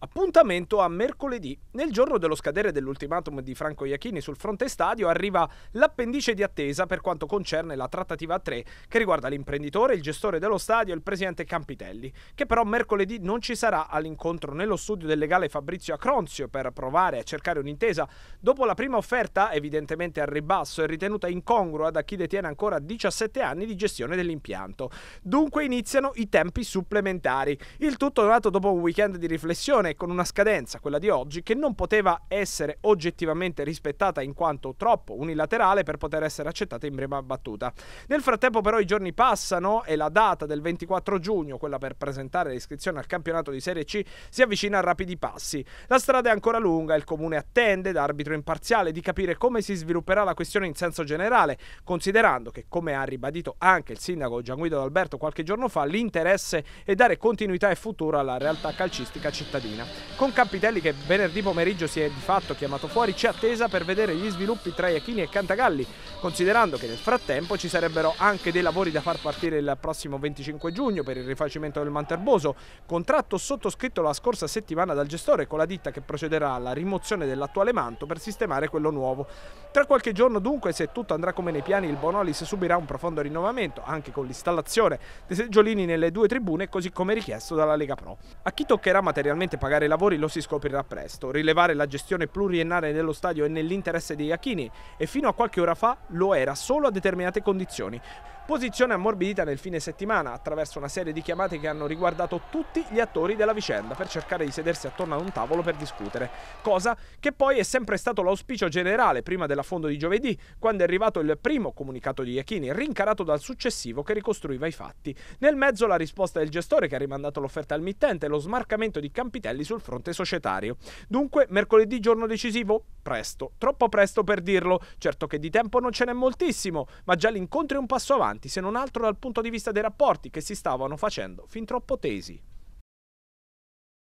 Appuntamento a mercoledì. Nel giorno dello scadere dell'ultimatum di Franco Iachini sul fronte stadio arriva l'appendice di attesa per quanto concerne la trattativa 3 che riguarda l'imprenditore, il gestore dello stadio e il presidente Campitelli, che però mercoledì non ci sarà all'incontro nello studio del legale Fabrizio Acronzio per provare a cercare un'intesa. Dopo la prima offerta, evidentemente al ribasso e ritenuta incongrua da chi detiene ancora 17 anni di gestione dell'impianto. Dunque iniziano i tempi supplementari. Il tutto dato dopo un weekend di riflessione e con una scadenza, quella di oggi, che non poteva essere oggettivamente rispettata in quanto troppo unilaterale per poter essere accettata in prima battuta. Nel frattempo però i giorni passano e la data del 24 giugno, quella per presentare l'iscrizione al campionato di Serie C, si avvicina a rapidi passi. La strada è ancora lunga, il comune attende da arbitro imparziale di capire come si svilupperà la questione in senso generale, considerando che, come ha ribadito anche il sindaco Gianguido D'Alberto qualche giorno fa, l'interesse è dare continuità e futuro alla realtà calcistica cittadina. Fiorentina. Con Campitelli che venerdì pomeriggio si è di fatto chiamato fuori, c'è attesa per vedere gli sviluppi tra Iachini e Cantagalli, considerando che nel frattempo ci sarebbero anche dei lavori da far partire il prossimo 25 giugno per il rifacimento del Manterboso, contratto sottoscritto la scorsa settimana dal gestore con la ditta che procederà alla rimozione dell'attuale manto per sistemare quello nuovo. Tra qualche giorno dunque, se tutto andrà come nei piani, il Bonolis subirà un profondo rinnovamento, anche con l'installazione dei seggiolini nelle due tribune, così come richiesto dalla Lega Pro. A chi toccherà materialmente pagare pagare i lavori lo si scoprirà presto. Rilevare la gestione pluriennale dello stadio è nell'interesse dei Achini e fino a qualche ora fa lo era solo a determinate condizioni. Posizione ammorbidita nel fine settimana attraverso una serie di chiamate che hanno riguardato tutti gli attori della vicenda per cercare di sedersi attorno ad un tavolo per discutere, cosa che poi è sempre stato l'auspicio generale prima dell'affondo di giovedì, quando è arrivato il primo comunicato di Iachini, rincarato dal successivo che ricostruiva i fatti. Nel mezzo la risposta del gestore che ha rimandato l'offerta al mittente e lo smarcamento di Campitelli sul fronte societario. Dunque, mercoledì giorno decisivo? presto, troppo presto per dirlo. Certo che di tempo non ce n'è moltissimo, ma già l'incontro è un passo avanti, se non altro dal punto di vista dei rapporti che si stavano facendo fin troppo tesi.